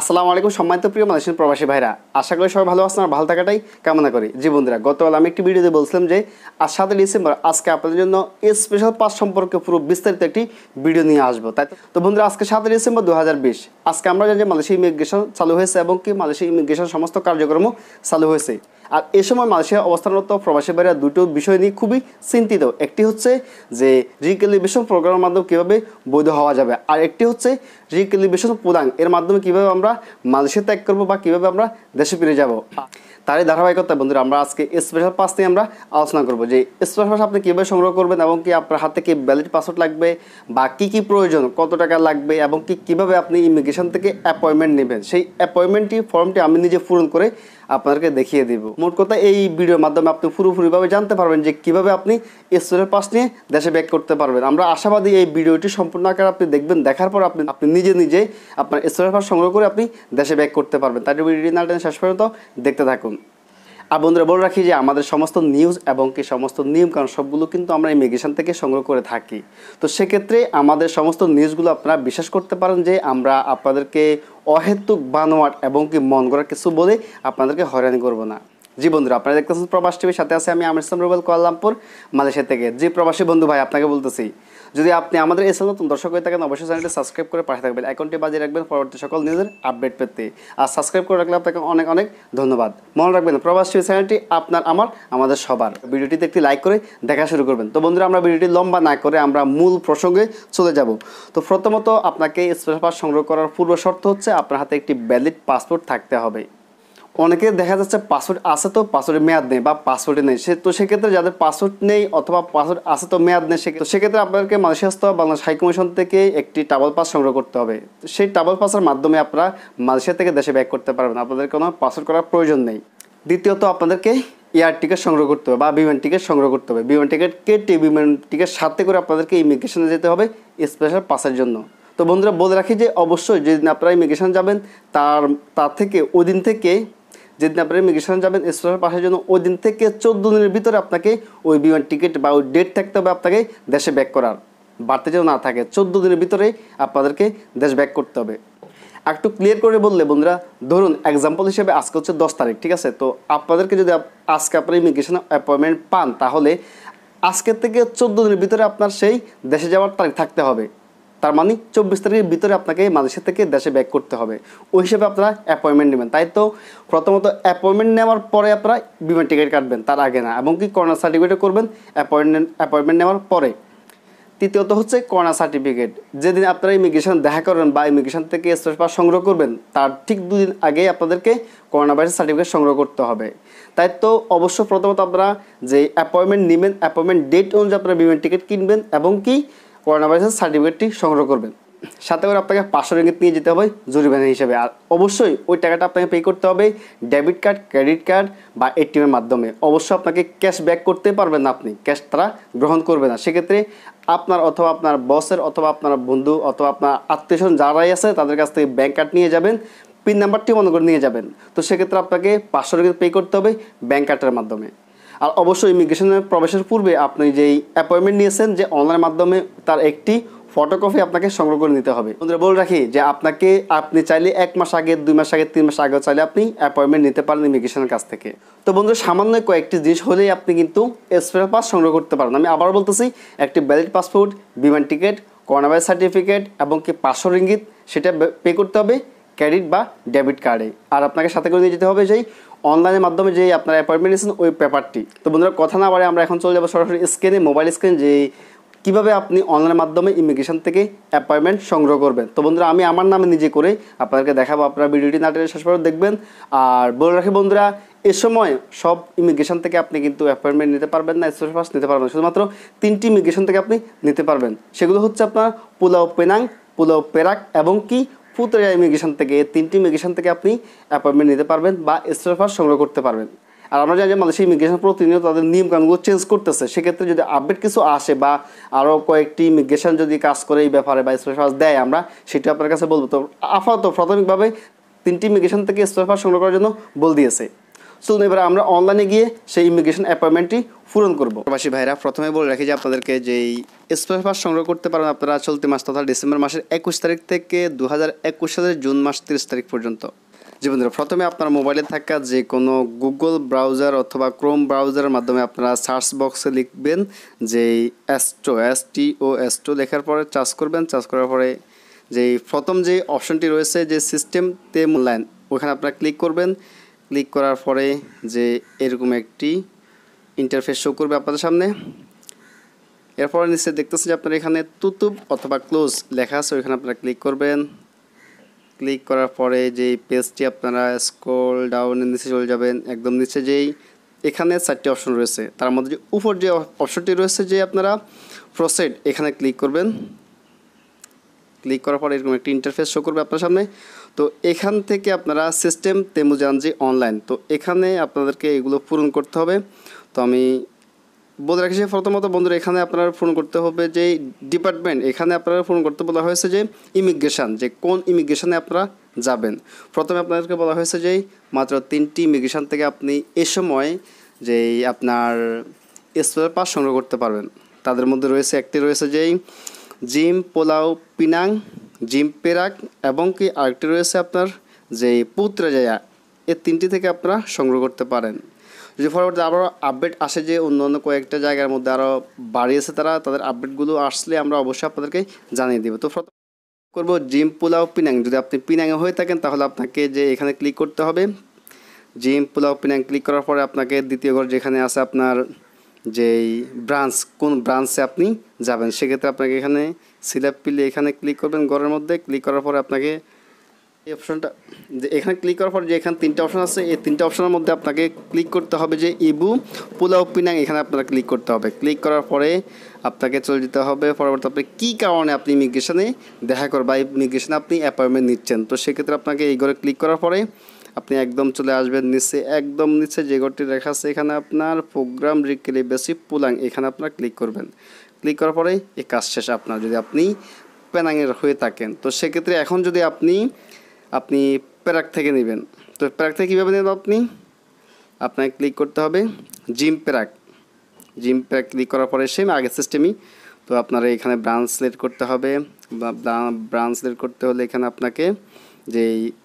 আসসালামু আলাইকুম সম্মানিত প্রিয় মালয়েশিয়ান প্রবাসী ভাইরা আশা করি সবাই ভালো আছেন আর ভালো থাকাটাই কামনা করি জি বন্ধুরা গতকাল আমি একটি ভিডিওতে বলছিলাম যে আজ সাতই ডিসেম্বর আজকে আপনাদের জন্য স্পেশাল পাস সম্পর্কে পুরো বিস্তারিত একটি ভিডিও নিয়ে আসবো তাই তো বন্ধুরা আজকে সাতই ডিসেম্বর দু আজকে আমরা জানি যে মালয়েশিয়া ইমিগ্রেশন চালু হয়েছে এবং কি মালয়েশিয়া ইমিগ্রেশন সমস্ত কার্যক্রমও চালু হয়েছে আর এ সময় মালয়েশিয়া অবস্থানরত প্রবাসী বাইরা দুটো বিষয় নিয়ে খুবই চিন্তিত একটি হচ্ছে যে রিকেলিভেশন প্রোগ্রামের মাধ্যমে কীভাবে বৈধ হওয়া যাবে আর একটি হচ্ছে রিকেলিভেশন প্রদান এর মাধ্যমে কিভাবে আমরা মালয়েশিয়া ত্যাগ করবো বা কিভাবে আমরা দেশে ফিরে যাব তারই ধারাবাহিকতা বন্ধুরা আমরা আজকে স্পেশাল পাস নিয়ে আমরা আলোচনা করবো যে স্পেশাল পাস আপনি কীভাবে সংগ্রহ করবেন এবং কি আপনার হাতে কি ব্যালিট পাসওয়ার্ড লাগবে বা কী কী প্রয়োজন কত টাকা লাগবে এবং কি কিভাবে আপনি ইমিগ্রেশন থেকে অ্যাপয়েন্টমেন্ট নেবেন সেই অ্যাপয়েন্টমেন্টটি ফর্মটি আমি নিজে পূরণ করে আপনাদেরকে দেখিয়ে দেব মোট কথা এই ভিডিওর মাধ্যমে আপনি পুরোপুরিভাবে জানতে পারবেন যে কিভাবে আপনি স্টোরের পাশ নিয়ে দেশে ব্যাক করতে পারবেন আমরা আশাবাদী এই ভিডিওটি সম্পূর্ণ আকার আপনি দেখবেন দেখার পর আপনি আপনি নিজে নিজে আপনার স্টোরের পাশ সংগ্রহ করে আপনি দেশে ব্যাক করতে পারবেন তাই ভিডিওটি না শেষ পর্যন্ত দেখতে থাকুন আর বন্ধুরা বলে রাখি যে আমাদের সমস্ত নিউজ এবং কি সমস্ত নিয়ম কারণ সবগুলো কিন্তু আমরা ইমিগ্রেশন থেকে সংগ্রহ করে থাকি তো সেক্ষেত্রে আমাদের সমস্ত নিউজগুলো আপনারা বিশ্বাস করতে পারেন যে আমরা আপনাদেরকে অহেতুক বানোয়াট এবং কি মন করার কিছু বলে আপনাদেরকে হয়রানি করব না জি বন্ধুরা আপনারা দেখতেছেন প্রবাস টিভির সাথে আছে আমি আমির ইসলাম রুবেল কোয়ালামপুর মালয়েশিয়া থেকে জি প্রবাসী বন্ধু ভাই আপনাকে বলতেছি যদি আপনি আমাদের এসএল নতুন দর্শক হয়ে থাকেন অবশ্যই চ্যানেলটি সাবস্ক্রাইব করে পাশে থাকবেন অ্যাকাউন্টটি বাজিয়ে রাখবেন পরবর্তী সকল নিউজের আপডেট পেতে আর সাবস্ক্রাইব করে রাখলে আপনাকে অনেক অনেক ধন্যবাদ মনে রাখবেন প্রবাস টিভি চ্যানেলটি আপনার আমার আমাদের সবার ভিডিওটিতে একটি লাইক করে দেখা শুরু করবেন তো বন্ধুরা আমরা ভিডিওটি লম্বা না করে আমরা মূল প্রসঙ্গে চলে যাব তো প্রথমত আপনাকে স্পেশাল পাস সংগ্রহ করার পূর্ব শর্ত হচ্ছে আপনার হাতে একটি ভ্যালিড পাসপোর্ট থাকতে হবে অনেকে দেখা যাচ্ছে পাসওয়ার্ড আছে তো পাসওয়ার্ডের মেয়াদ নেই বা পাসওয়ার্ডে নেই সে তো সেক্ষেত্রে যাদের পাসওয়ার্ড নেই অথবা পাসওয়ার্ড আছে তো মেয়াদ নেই তো সেক্ষেত্রে আপনাদেরকে মালয়েশিয়া বাংলাদেশ হাইকমিশন থেকে একটি ট্রাভেল পাস সংগ্রহ করতে হবে সেই ট্রাভেল পাসের মাধ্যমে আপনারা মালয়েশিয়া থেকে দেশে ব্যাক করতে পারবেন আপনাদের কোনো পাসওয়ার্ড করার প্রয়োজন নেই দ্বিতীয়ত আপনাদেরকে এয়ার e টিকিট সংগ্রহ করতে হবে বা বিমান টিকিট সংগ্রহ করতে হবে বিমান টিকিট কেটে বিমান টিকিট সাথে করে আপনাদেরকে ইমিগ্রেশনে যেতে হবে স্পেশাল পাসের জন্য তো বন্ধুরা বলে রাখি যে অবশ্যই যেদিন আপনারা ইমিগ্রেশন যাবেন তার তার থেকে ওই দিন থেকে যেদিন আপনার ইমিগ্রেশনে যাবেন স্টেশনের পাশের জন্য ওই দিন থেকে চোদ্দো দিনের ভিতরে আপনাকে ওই বিমান টিকিট বা ওই ডেট থাকতে হবে আপনাকে দেশে ব্যাক করার বাড়তে যেন না থাকে চোদ্দো দিনের ভিতরে আপনাদেরকে দেশ ব্যাক করতে হবে একটু ক্লিয়ার করে বললে বন্ধুরা ধরুন এক্সাম্পল হিসেবে আজকে হচ্ছে দশ তারিখ ঠিক আছে তো আপনাদেরকে যদি আজকে আপনার ইমিগ্রেশন অ্যাপয়েন্টমেন্ট পান তাহলে আজকের থেকে চোদ্দো দিনের ভিতরে আপনার সেই দেশে যাওয়ার তারিখ থাকতে হবে তার মানে চব্বিশ তারিখের ভিতরে আপনাকে মালয়েশিয়া থেকে দেশে ব্যাক করতে হবে ওই হিসেবে আপনারা অ্যাপয়েন্টমেন্ট নেবেন তাই তো প্রথমত অ্যাপয়েন্টমেন্ট নেওয়ার পরে আপনারা বিমান টিকিট কাটবেন তার আগে না এবং কি করোনা সার্টিফিকেটও করবেন অ্যাপয়েন্টমেন্ট অ্যাপয়েন্টমেন্ট নেওয়ার পরে তৃতীয়ত হচ্ছে করোনা সার্টিফিকেট যেদিন আপনারা ইমিগ্রেশন দেখা করবেন বা ইমিগ্রেশন থেকে স্পেস পাস সংগ্রহ করবেন তার ঠিক দুদিন আগে আপনাদেরকে করোনা ভাইরাস সার্টিফিকেট সংগ্রহ করতে হবে তাই তো অবশ্য প্রথমত আপনারা যে অ্যাপয়েন্টমেন্ট নেবেন অ্যাপয়েন্টমেন্ট ডেট অনুযায়ী আপনারা বিমান টিকিট কিনবেন এবং কি করোনা ভাইরাসের সার্টিফিকেটটি সংগ্রহ করবেন সাথে করে আপনাকে পাঁচশো রিঙ্গিত নিয়ে যেতে হবে জরুরি ব্যাংক হিসেবে আর অবশ্যই ওই টাকাটা আপনাকে পে করতে হবে ডেবিট কার্ড ক্রেডিট কার্ড বা এটিএমের মাধ্যমে অবশ্যই আপনাকে ক্যাশ ব্যাক করতে পারবেন না আপনি ক্যাশ তারা গ্রহণ করবে না সেক্ষেত্রে আপনার অথবা আপনার বসের অথবা আপনার বন্ধু অথবা আপনার আত্মীয়স্বজন যারাই আছে তাদের কাছ থেকে ব্যাঙ্ক কার্ড নিয়ে যাবেন পিন নাম্বারটি মনে করে নিয়ে যাবেন তো সেক্ষেত্রে আপনাকে পাঁচশো রিঙ্গিত পে করতে হবে ব্যাঙ্ক কার্ডের মাধ্যমে আর অবশ্যই ইমিগ্রেশনে প্রবেশের পূর্বে আপনি যেই অ্যাপয়েন্টমেন্ট নিয়েছেন যে অনলাইনের মাধ্যমে তার একটি ফটোকপি আপনাকে সংগ্রহ করে নিতে হবে বন্ধুরা বলে রাখি যে আপনাকে আপনি চাইলে এক মাস আগে দুই মাস আগে তিন মাস আগে চাইলে আপনি অ্যাপয়েন্টমেন্ট নিতে পারেন ইমিগ্রেশনের কাছ থেকে তো বন্ধুরা সামান্য কয়েকটি জিনিস হলেই আপনি কিন্তু স্পেশাল পাস সংগ্রহ করতে পারেন আমি আবার বলতেছি একটি ব্যালিড পাসপোর্ট বিমান টিকিট করোনাভাইজ সার্টিফিকেট এবং কি পাঁচশো রিঙ্গিত সেটা পে করতে হবে ক্রেডিট বা ডেবিট কার্ডে আর আপনাকে সাথে করে নিয়ে যেতে হবে সেই অনলাইনের মাধ্যমে যে আপনার অ্যাপয়েন্টমেন্ট নিয়েছেন ওই পেপারটি তো বন্ধুরা কথা না বাড়ে আমরা এখন চলে যাবো সরাসরি স্ক্রিনে মোবাইল স্ক্রিন যে কীভাবে আপনি অনলাইনের মাধ্যমে ইমিগ্রেশন থেকে অ্যাপয়েন্টমেন্ট সংগ্রহ করবেন তো বন্ধুরা আমি আমার নামে নিজে করে আপনাদেরকে দেখাবো আপনারা ভিডিওটি নাটের শেষ পর দেখবেন আর বলে রাখি বন্ধুরা এ সময় সব ইমিগ্রেশন থেকে আপনি কিন্তু অ্যাপয়েন্টমেন্ট নিতে পারবেন না এক্সপ্রেস পাস নিতে পারবেন শুধুমাত্র তিনটি ইমিগ্রেশন থেকে আপনি নিতে পারবেন সেগুলো হচ্ছে আপনার পোলাও পেনাং পোলাও পেরাক এবং কি ফুতরিয়া ইমিগ্রেশন থেকে তিনটি ইমিগ্রেশন থেকে আপনি অ্যাপয়েন্টমেন্ট নিতে পারবেন বা স্টেফার সংগ্রহ করতে পারবেন আর আমরা জানি যে মালয়েশিয়া ইমিগ্রেশন প্রতিনিয়ত তাদের নিয়মকানুনগুলো চেঞ্জ করতেছে সেক্ষেত্রে যদি আপডেট কিছু আসে বা আরও কয়েকটি ইমিগ্রেশন যদি কাজ করে এই ব্যাপারে বা স্টেফার দেয় আমরা সেটি আপনার কাছে বলবো তো আপাতত প্রাথমিকভাবে তিনটি ইমিগ্রেশন থেকে স্টেফার সংগ্রহ করার জন্য বল দিয়েছে চলুন এবার আমরা অনলাইনে গিয়ে সেই ইমিগ্রেশন অ্যাপয়েন্টমেন্টটি পূরণ করবো প্রবাসী ভাইরা প্রথমে বলে রাখি যে আপনাদেরকে যেই স্পেস পাস সংগ্রহ করতে পারেন আপনারা চলতি মাস তথা ডিসেম্বর মাসের একুশ তারিখ থেকে দু হাজার একুশ সালের জুন মাস তিরিশ তারিখ পর্যন্ত জি বন্ধুরা প্রথমে আপনার মোবাইলে থাকা যে কোনো গুগল ব্রাউজার অথবা ক্রোম ব্রাউজারের মাধ্যমে আপনারা সার্চ বক্সে লিখবেন যে অ্যাস্টো এস টি ও অ্যাস্টো লেখার পরে চার্জ করবেন চার্জ করার পরে যেই প্রথম যে অপশনটি রয়েছে যে সিস্টেম তে মূল্যায়ন ওখানে আপনারা ক্লিক করবেন ক্লিক করার পরে যে এরকম একটি ইন্টারফেস শো করবে আপনাদের সামনে এরপর নিচে দেখতেছি যে আপনার এখানে তুতুব অথবা ক্লোজ লেখা আছে ওইখানে আপনারা ক্লিক করবেন ক্লিক করার পরে যে পেজটি আপনারা স্ক্রল ডাউনের নিচে চলে যাবেন একদম নিচে যেই এখানে চারটি অপশন রয়েছে তার মধ্যে যে উপর যে অপশনটি রয়েছে যে আপনারা প্রসেড এখানে ক্লিক করবেন ক্লিক করার পরে এরকম একটি ইন্টারফেস শো করবে আপনার সামনে তো এখান থেকে আপনারা সিস্টেম তেমু যে অনলাইন তো এখানে আপনাদেরকে এগুলো পূরণ করতে হবে তো আমি বলে রাখি যে প্রথমত বন্ধুরা এখানে আপনারা ফোন করতে হবে যে ডিপার্টমেন্ট এখানে আপনারা ফোন করতে বলা হয়েছে যে ইমিগ্রেশান যে কোন ইমিগ্রেশানে আপনারা যাবেন প্রথমে আপনাদেরকে বলা হয়েছে যে মাত্র তিনটি ইমিগ্রেশান থেকে আপনি এ সময় যে আপনার স্পেশাল পাস সংগ্রহ করতে পারবেন তাদের মধ্যে রয়েছে একটি রয়েছে যেই JIM Pulau Pinang JIM Perak এবং কি আরেকটি রয়েছে আপনার যে পুত্রাজায়া এ তিনটি থেকে আপনারা সংগ্রহ করতে পারেন যদি পরবর্তী আবারও আপডেট আসে যে অন্য অন্য কয়েকটা জায়গার মধ্যে আরও বাড়িয়েছে তারা তাদের আপডেটগুলো আসলে আমরা অবশ্যই আপনাদেরকে জানিয়ে দেবো তো করব জিম পোলাও পিনাং যদি আপনি পিনাঙে হয়ে থাকেন তাহলে আপনাকে যে এখানে ক্লিক করতে হবে জিম পোলাও পিনাং ক্লিক করার পরে আপনাকে দ্বিতীয় ঘর যেখানে আছে আপনার যেই ব্রাঞ্চ কোন ব্রাঞ্চে আপনি যাবেন সেক্ষেত্রে আপনাকে এখানে সিলেপ পিলে এখানে ক্লিক করবেন ঘরের মধ্যে ক্লিক করার পরে আপনাকে এই অপশনটা যে এখানে ক্লিক করার পর যে এখানে তিনটা অপশন আছে এই তিনটা অপশনের মধ্যে আপনাকে ক্লিক করতে হবে যে ইবু পোলাও পিনাং এখানে আপনারা ক্লিক করতে হবে ক্লিক করার পরে আপনাকে চলে যেতে হবে পরবর্তী আপনি কী কারণে আপনি ইমিগ্রেশনে দেখা করবেন বা ইমিগ্রেশনে আপনি অ্যাপয়েন্টমেন্ট নিচ্ছেন তো সেক্ষেত্রে আপনাকে এই ঘরে ক্লিক করার পরে আপনি একদম চলে আসবেন নিচে একদম নিচে যে ঘরটি রেখা আছে এখানে আপনার প্রোগ্রাম বেশি পুলাং এখানে আপনার ক্লিক করবেন ক্লিক করার পরে এই কাজ শেষ আপনার যদি আপনি প্যানাংয়ের হয়ে থাকেন তো সেক্ষেত্রে এখন যদি আপনি আপনি প্যারাক থেকে নেবেন তো প্যারাক থেকে কীভাবে নেবেন আপনি আপনাকে ক্লিক করতে হবে JIM Perak JIM Perak click করার পরে সেম আগের সিস্টেমই তো আপনার এখানে ব্রাঞ্চ সিলেক্ট করতে হবে বা ব্রাঞ্চ সিলেক্ট করতে হলে এখানে আপনাকে যে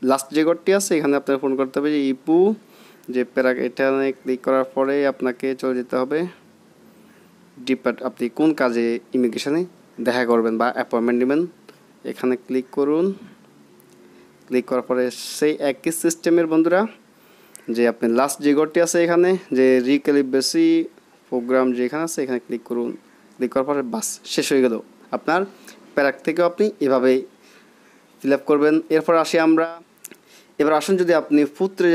লাস্ট যে ঘরটি আছে এখানে আপনাকে ফোন করতে হবে যে ইপু যে প্যারাক এটা ক্লিক করার পরে আপনাকে চলে যেতে হবে ডিপার্ট আপনি কোন কাজে ইমিগ্রেশনে দেখা করবেন বা অ্যাপয়েন্টমেন্ট নেবেন এখানে ক্লিক করুন ক্লিক করার পরে সেই একই সিস্টেমের বন্ধুরা যে আপনি লাস্ট যে ঘরটি আছে এখানে যে রিক্যালিব্রেসি প্রোগ্রাম যেখানে আছে এখানে ক্লিক করুন ক্লিক করার পরে বাস শেষ হয়ে গেল আপনার প্যারাক থেকেও আপনি এভাবে ফিল করবেন এরপর আসি আমরা এবার আসুন যদি আপনি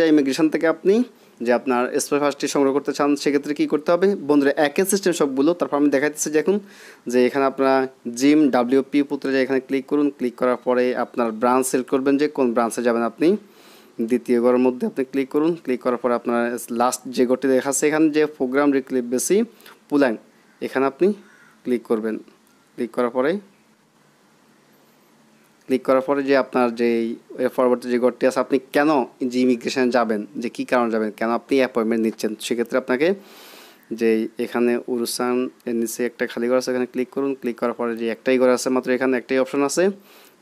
যায় ইমিগ্রেশন থেকে আপনি যে আপনার স্পেস ফার্স্টটি সংগ্রহ করতে চান সেক্ষেত্রে কী করতে হবে বন্ধুরা একে সিস্টেম সবগুলো তারপর আমি দিচ্ছি দেখুন যে এখানে আপনারা জিম ডাব্লিউপি পুত্রে যে এখানে ক্লিক করুন ক্লিক করার পরে আপনার ব্রাঞ্চ সিলেক্ট করবেন যে কোন ব্রাঞ্চে যাবেন আপনি দ্বিতীয় গড়ের মধ্যে আপনি ক্লিক করুন ক্লিক করার পরে আপনার লাস্ট যে গড়টি দেখাচ্ছে এখানে যে প্রোগ্রাম রিক্লিপ বেশি পুলাং এখানে আপনি ক্লিক করবেন ক্লিক করার পরে ক্লিক করার পরে যে আপনার যে পরবর্তী যে ঘরটি আছে আপনি কেন যে ইমিগ্রেশনে যাবেন যে কী কারণে যাবেন কেন আপনি অ্যাপয়েন্টমেন্ট নিচ্ছেন সেক্ষেত্রে আপনাকে যে এখানে উরুসান এর নিচে একটা খালি ঘর আছে এখানে ক্লিক করুন ক্লিক করার পরে যে একটাই ঘর আছে মাত্র এখানে একটাই অপশন আছে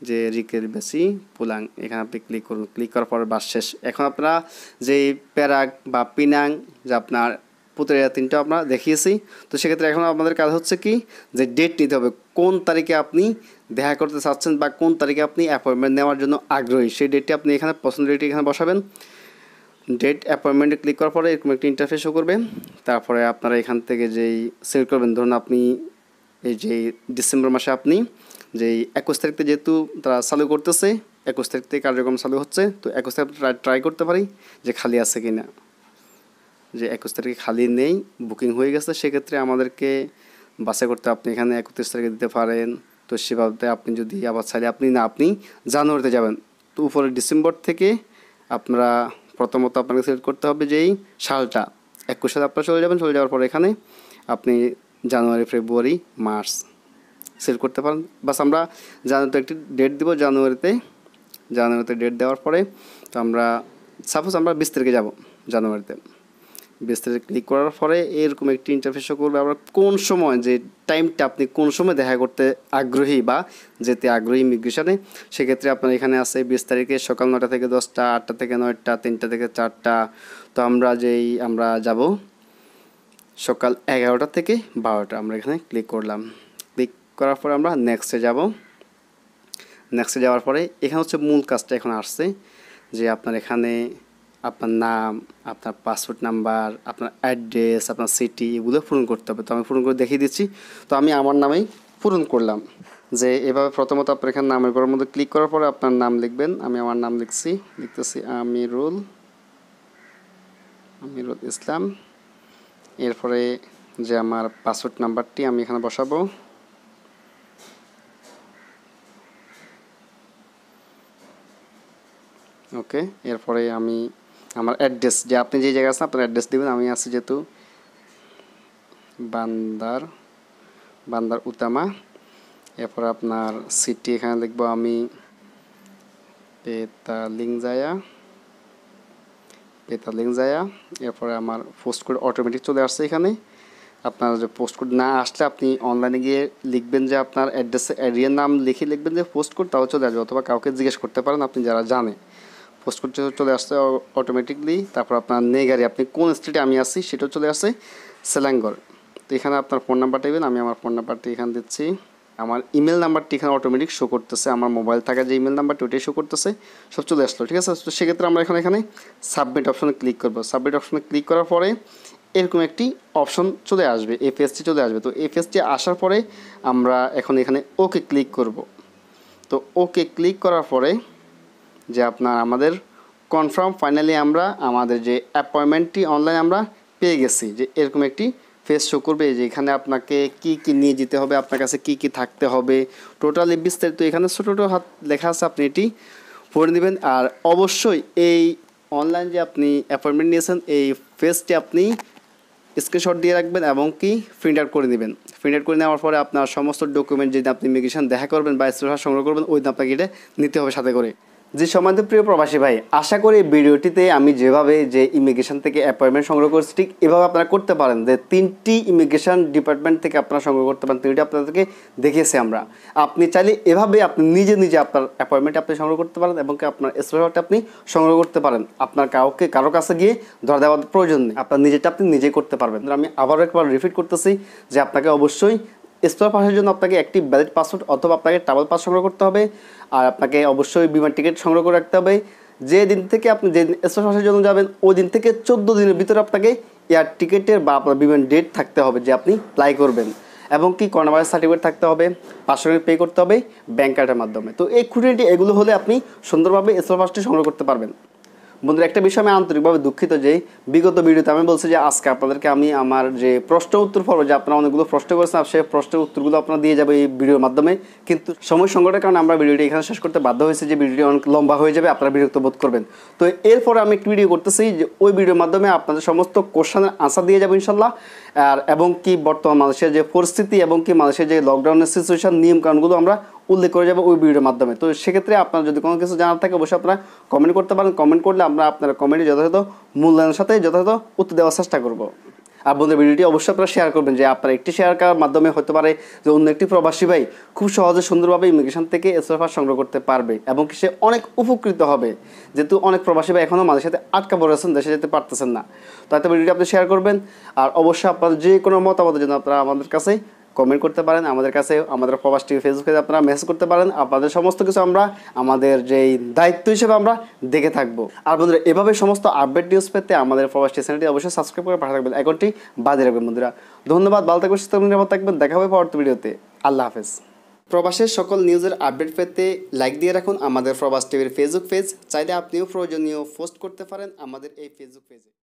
যে রিকের বেশি পুলাং এখানে আপনি ক্লিক করুন ক্লিক করার পরে বাস শেষ এখন আপনারা যে প্যারাক বা পিনাং যে আপনার পুতুলিয়া তিনটা আমরা দেখিয়েছি তো সেক্ষেত্রে এখন আমাদের কাজ হচ্ছে কি যে ডেট নিতে হবে কোন তারিখে আপনি দেখা করতে চাচ্ছেন বা কোন তারিখে আপনি অ্যাপয়েন্টমেন্ট নেওয়ার জন্য আগ্রহী সেই ডেটটি আপনি এখানে পছন্দ ডেটটি এখানে বসাবেন ডেট অ্যাপয়েন্টমেন্টে ক্লিক করার পরে এরকম একটি ইন্টারফেসও করবে তারপরে আপনারা এখান থেকে যেই সিলেক্ট করবেন ধরুন আপনি এই যে ডিসেম্বর মাসে আপনি যে একুশ তারিখতে যেহেতু তারা চালু করতেছে একুশ তারিখ থেকে কার্যক্রম চালু হচ্ছে তো একুশ তারিখ ট্রাই করতে পারি যে খালি আছে কি না যে একুশ তারিখে খালি নেই বুকিং হয়ে গেছে সেক্ষেত্রে আমাদেরকে বাসে করতে আপনি এখানে একত্রিশ তারিখে দিতে পারেন তো সেভাবে আপনি যদি আবার চাইলে আপনি না আপনি জানুয়ারিতে যাবেন তো উপরে ডিসেম্বর থেকে আপনারা প্রথমত আপনাকে সিলেক্ট করতে হবে যেই সালটা একুশ সালে আপনারা চলে যাবেন চলে যাওয়ার পর এখানে আপনি জানুয়ারি ফেব্রুয়ারি মার্চ সিলেক্ট করতে পারেন বাস আমরা জানুয়ারিতে একটি ডেট দিব জানুয়ারিতে জানুয়ারিতে ডেট দেওয়ার পরে তো আমরা সাপোজ আমরা বিশ তারিখে যাব জানুয়ারিতে বিস্তারিত ক্লিক করার পরে এরকম একটি ইন্টারফেস করবে আবার কোন সময় যে টাইমটা আপনি কোন সময় দেখা করতে আগ্রহী বা যেতে আগ্রহী ইমিগ্রেশনে সেক্ষেত্রে আপনার এখানে আছে বিশ তারিখে সকাল নটা থেকে দশটা আটটা থেকে নয়টা তিনটা থেকে চারটা তো আমরা যেই আমরা যাব সকাল এগারোটা থেকে বারোটা আমরা এখানে ক্লিক করলাম ক্লিক করার পরে আমরা নেক্সটে যাব নেক্সটে যাওয়ার পরে এখানে হচ্ছে মূল কাজটা এখন আসছে যে আপনার এখানে আপনার নাম আপনার পাসপোর্ট নাম্বার আপনার অ্যাড্রেস আপনার সিটি এগুলো পূরণ করতে হবে তো আমি পূরণ করে দেখিয়ে দিচ্ছি তো আমি আমার নামেই পূরণ করলাম যে এভাবে প্রথমত আপনার এখানে নামের ঘরের মধ্যে ক্লিক করার পরে আপনার নাম লিখবেন আমি আমার নাম লিখছি লিখতেছি আমিরুল আমিরুল ইসলাম এরপরে যে আমার পাসওয়ার্ড নাম্বারটি আমি এখানে বসাবো ওকে এরপরে আমি আমার অ্যাড্রেস যে আপনি যে জায়গায় আছেন আপনার অ্যাড্রেস দেবেন আমি আছি যেহেতু বান্দার বান্দার উতামা এরপর আপনার সিটি এখানে লিখব আমি পেতালিংজায়া পেতালিংজায়া এরপরে আমার পোস্ট কোড অটোমেটিক চলে আসছে এখানে আপনার যে পোস্ট কোড না আসলে আপনি অনলাইনে গিয়ে লিখবেন যে আপনার অ্যাড্রেসে এরিয়ার নাম লিখে লিখবেন যে পোস্ট কোড তাও চলে আসবে অথবা কাউকে জিজ্ঞেস করতে পারেন আপনি যারা জানে পোস্ট করতে চলে আসছে অটোমেটিকলি তারপর আপনার নেগারে আপনি কোন স্টেটে আমি আছি সেটাও চলে আসছে সেলাঙ্গর তো এখানে আপনার ফোন নাম্বারটা দেবেন আমি আমার ফোন নাম্বারটি এখানে দিচ্ছি আমার ইমেল নাম্বারটি এখানে অটোমেটিক শো করতেছে আমার মোবাইল থাকা যে ইমেল নাম্বারটি ওটাই শো করতেছে সব চলে আসলো ঠিক আছে তো সেক্ষেত্রে আমরা এখানে এখানে সাবমিট অপশনে ক্লিক করবো সাবমিট অপশনে ক্লিক করার পরে এরকম একটি অপশন চলে আসবে এফএসটি চলে আসবে তো এফএসটি আসার পরে আমরা এখন এখানে ওকে ক্লিক করব তো ওকে ক্লিক করার পরে যে আপনার আমাদের কনফার্ম ফাইনালি আমরা আমাদের যে অ্যাপয়েন্টমেন্টটি অনলাইন আমরা পেয়ে গেছি যে এরকম একটি ফেস শো করবে যে এখানে আপনাকে কি কি নিয়ে যেতে হবে আপনার কাছে কি কি থাকতে হবে টোটালি বিস্তারিত এখানে ছোটো ছোটো হাত লেখা আছে আপনি এটি পড়ে নেবেন আর অবশ্যই এই অনলাইন যে আপনি অ্যাপয়েন্টমেন্ট নিয়েছেন এই ফেসটি আপনি স্ক্রিনশট দিয়ে রাখবেন এবং কি প্রিন্ট আউট করে নেবেন প্রিন্ট আউট করে নেওয়ার পরে আপনার সমস্ত ডকুমেন্ট যেদিন আপনি ইমিগ্রেশন দেখা করবেন বা স্ক্রিনশট সংগ্রহ করবেন ওই দিন আপনাকে এটা নিতে হবে সাথে করে যে সমাধি প্রিয় প্রবাসী ভাই আশা করি ভিডিওটিতে আমি যেভাবে যে ইমিগ্রেশন থেকে অ্যাপয়েন্টমেন্ট সংগ্রহ করছি ঠিক এভাবে আপনারা করতে পারেন যে তিনটি ইমিগ্রেশন ডিপার্টমেন্ট থেকে আপনারা সংগ্রহ করতে পারেন তিনটি আপনাদেরকে দেখিয়েছি আমরা আপনি চাইলে এভাবে আপনি নিজে নিজে আপনার অ্যাপয়েন্টমেন্ট আপনি সংগ্রহ করতে পারেন এবং আপনার স্পেশালটা আপনি সংগ্রহ করতে পারেন আপনার কাউকে কারো কাছে গিয়ে ধরা দেওয়ার প্রয়োজন নেই আপনার নিজেটা আপনি নিজে করতে পারবেন আমি আবারও একবার রিপিট করতেছি যে আপনাকে অবশ্যই স্টোর পাসের জন্য আপনাকে একটি ব্যালেট পাসওয়ার্ড অথবা আপনাকে ট্রাভেল পাস সংগ্রহ করতে হবে আর আপনাকে অবশ্যই বিমান টিকিট সংগ্রহ করে রাখতে হবে যে দিন থেকে আপনি যে স্পেয়ার পাসের জন্য যাবেন ওই দিন থেকে চোদ্দ দিনের ভিতরে আপনাকে এয়ার টিকিটের বা আপনার বিমান ডেট থাকতে হবে যে আপনি প্লাই করবেন এবং কি করোনাভাইরাস সার্টিফিকেট থাকতে হবে পাসওয়ার্ড পে করতে হবে ব্যাঙ্ক কার্ডের মাধ্যমে তো এই খুঁটিটি এগুলো হলে আপনি সুন্দরভাবে স্টোর পাসটি সংগ্রহ করতে পারবেন বন্ধুরা একটা বিষয় আমি আন্তরিকভাবে দুঃখিত যে বিগত ভিডিওতে আমি বলছি যে আজকে আপনাদেরকে আমি আমার যে প্রশ্ন উত্তর পর্ব যে আপনারা অনেকগুলো প্রশ্ন করেছেন সেই প্রশ্নের উত্তরগুলো আপনারা দিয়ে যাবে এই ভিডিওর মাধ্যমে কিন্তু সময় সংকটের কারণে আমরা ভিডিওটি এখানে শেষ করতে বাধ্য হয়েছে যে ভিডিওটি অনেক লম্বা হয়ে যাবে আপনারা বিরক্ত বোধ করবেন তো এরপরে আমি একটি ভিডিও করতেছি যে ওই ভিডিওর মাধ্যমে আপনাদের সমস্ত কোশ্চেনের আনসার দিয়ে যাবো ইনশাল্লাহ আর এবং কি বর্তমান মানুষের যে পরিস্থিতি এবং কি মানুষের যে লকডাউনের সিচুয়েশন নিয়মকানুনগুলো আমরা উল্লেখ করে যাবো ওই ভিডিওর মাধ্যমে তো সেক্ষেত্রে আপনার যদি কোনো কিছু জানার থাকে অবশ্যই আপনারা কমেন্ট করতে পারেন কমেন্ট করলে আমরা আপনার কমেন্টে যথাযথ মূল্যায়নের সাথে যথাযথ উত্তর দেওয়ার চেষ্টা করবো আর আপনাদের ভিডিওটি অবশ্যই আপনারা শেয়ার করবেন যে আপনার একটি শেয়ার করার মাধ্যমে হতে পারে যে অন্য একটি প্রবাসী ভাই খুব সহজে সুন্দরভাবে ইমিগ্রেশন থেকে এসএফআর সংগ্রহ করতে পারবে এবং সে অনেক উপকৃত হবে যেহেতু অনেক প্রবাসী ভাই এখনও মাঝে সাথে আটকা পড়েছেন দেশে যেতে পারতেছেন না তাতে ভিডিওটি আপনি শেয়ার করবেন আর অবশ্যই আপনার যে কোনো মতামতের জন্য আপনারা আমাদের কাছে কমেন্ট করতে পারেন আমাদের কাছে আমাদের প্রবাস টিভি ফেসবুকে আপনারা মেসেজ করতে পারেন আপনাদের সমস্ত কিছু আমরা আমাদের যেই দায়িত্ব হিসেবে আমরা দেখে থাকবো আর বন্ধুরা এভাবে সমস্ত আপডেট নিউজ পেতে আমাদের প্রবাস চ্যানেলটি অবশ্যই সাবস্ক্রাইব করে পাঠাতে থাকবেন এখনটি বাজে রাখবেন বন্ধুরা ধন্যবাদ ভালো থাকবেন সুস্থ থাকবেন দেখা হবে পরবর্তী ভিডিওতে আল্লাহ হাফেজ প্রবাসের সকল নিউজের আপডেট পেতে লাইক দিয়ে রাখুন আমাদের প্রবাস টিভির ফেসবুক পেজ চাইলে আপনিও প্রয়োজনীয় পোস্ট করতে পারেন আমাদের এই ফেসবুক পেজে